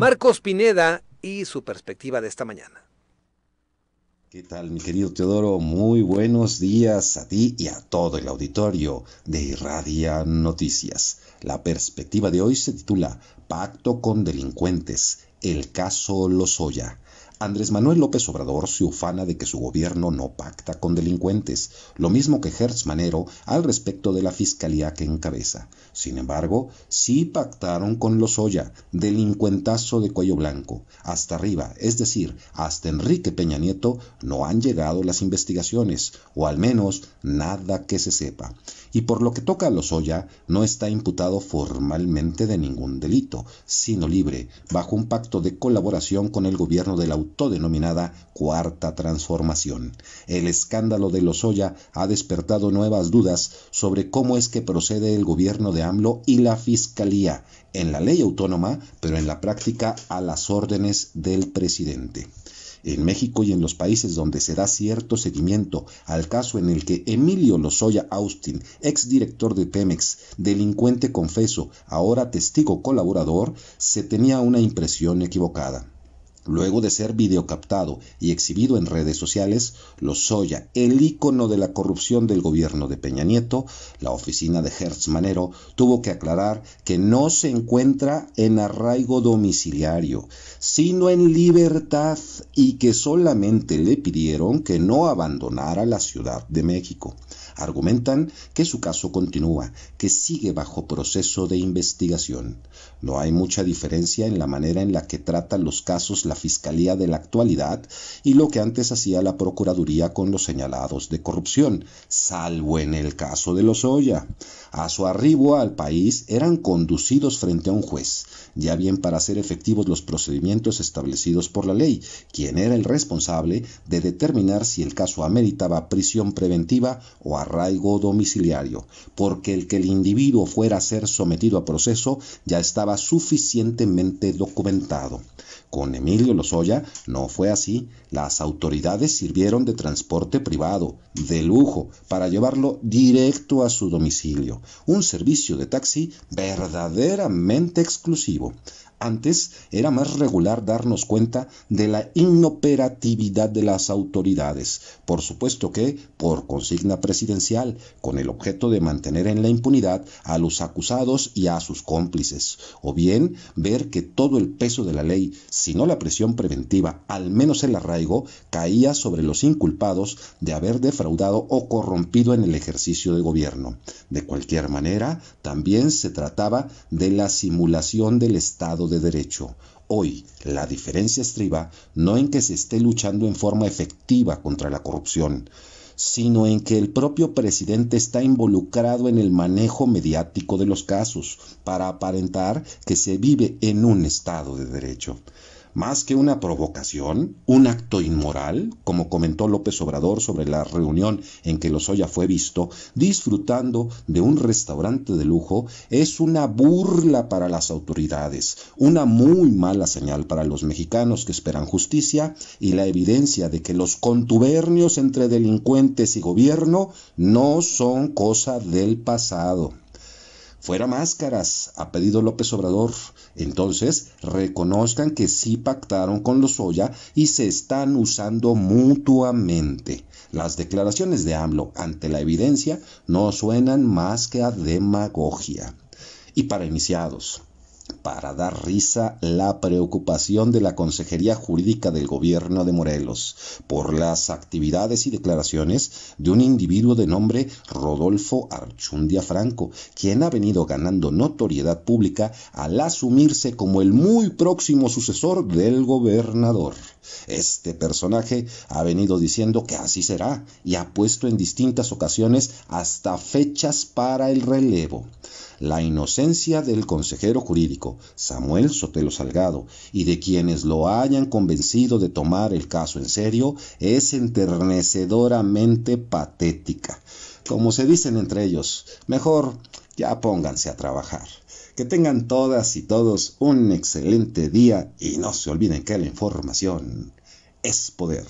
Marcos Pineda y su perspectiva de esta mañana. ¿Qué tal, mi querido Teodoro? Muy buenos días a ti y a todo el auditorio de Irradia Noticias. La perspectiva de hoy se titula Pacto con delincuentes, el caso Lozoya. Andrés Manuel López Obrador se ufana de que su gobierno no pacta con delincuentes, lo mismo que Hertz Manero al respecto de la fiscalía que encabeza. Sin embargo, sí pactaron con Lozoya, delincuentazo de cuello blanco. Hasta arriba, es decir, hasta Enrique Peña Nieto, no han llegado las investigaciones, o al menos nada que se sepa. Y por lo que toca a Lozoya, no está imputado formalmente de ningún delito, sino libre, bajo un pacto de colaboración con el gobierno de la denominada Cuarta Transformación. El escándalo de Lozoya ha despertado nuevas dudas sobre cómo es que procede el gobierno de AMLO y la Fiscalía, en la ley autónoma, pero en la práctica a las órdenes del presidente. En México y en los países donde se da cierto seguimiento al caso en el que Emilio Lozoya Austin, exdirector de Pemex, delincuente confeso, ahora testigo colaborador, se tenía una impresión equivocada. Luego de ser videocaptado y exhibido en redes sociales, Lozoya, el ícono de la corrupción del gobierno de Peña Nieto, la oficina de Hertz Manero tuvo que aclarar que no se encuentra en arraigo domiciliario, sino en libertad y que solamente le pidieron que no abandonara la Ciudad de México. Argumentan que su caso continúa, que sigue bajo proceso de investigación. No hay mucha diferencia en la manera en la que tratan los casos la Fiscalía de la actualidad y lo que antes hacía la Procuraduría con los señalados de corrupción, salvo en el caso de Lozoya. A su arribo al país eran conducidos frente a un juez, ya bien para hacer efectivos los procedimientos establecidos por la ley, quien era el responsable de determinar si el caso ameritaba prisión preventiva o arraigo domiciliario, porque el que el individuo fuera a ser sometido a proceso ya estaba suficientemente documentado. Con Emilio los Lozoya no fue así. Las autoridades sirvieron de transporte privado, de lujo, para llevarlo directo a su domicilio. Un servicio de taxi verdaderamente exclusivo. Antes era más regular darnos cuenta de la inoperatividad de las autoridades, por supuesto que por consigna presidencial, con el objeto de mantener en la impunidad a los acusados y a sus cómplices, o bien ver que todo el peso de la ley, si no la presión preventiva, al menos el arraigo, caía sobre los inculpados de haber defraudado o corrompido en el ejercicio de gobierno. De cualquier manera, también se trataba de la simulación del Estado de Derecho. Hoy, la diferencia estriba no en que se esté luchando en forma efectiva contra la corrupción, sino en que el propio presidente está involucrado en el manejo mediático de los casos, para aparentar que se vive en un Estado de Derecho más que una provocación, un acto inmoral, como comentó López Obrador sobre la reunión en que Lozoya fue visto, disfrutando de un restaurante de lujo, es una burla para las autoridades, una muy mala señal para los mexicanos que esperan justicia y la evidencia de que los contubernios entre delincuentes y gobierno no son cosa del pasado. Fuera máscaras, ha pedido López Obrador. Entonces, reconozcan que sí pactaron con los Oya y se están usando mutuamente. Las declaraciones de AMLO ante la evidencia no suenan más que a demagogia. Y para iniciados, para dar risa la preocupación de la Consejería Jurídica del Gobierno de Morelos por las actividades y declaraciones de un individuo de nombre Rodolfo Archundia Franco, quien ha venido ganando notoriedad pública al asumirse como el muy próximo sucesor del gobernador. Este personaje ha venido diciendo que así será y ha puesto en distintas ocasiones hasta fechas para el relevo. La inocencia del consejero jurídico Samuel Sotelo Salgado, y de quienes lo hayan convencido de tomar el caso en serio, es enternecedoramente patética. Como se dicen entre ellos, mejor ya pónganse a trabajar. Que tengan todas y todos un excelente día y no se olviden que la información es poder.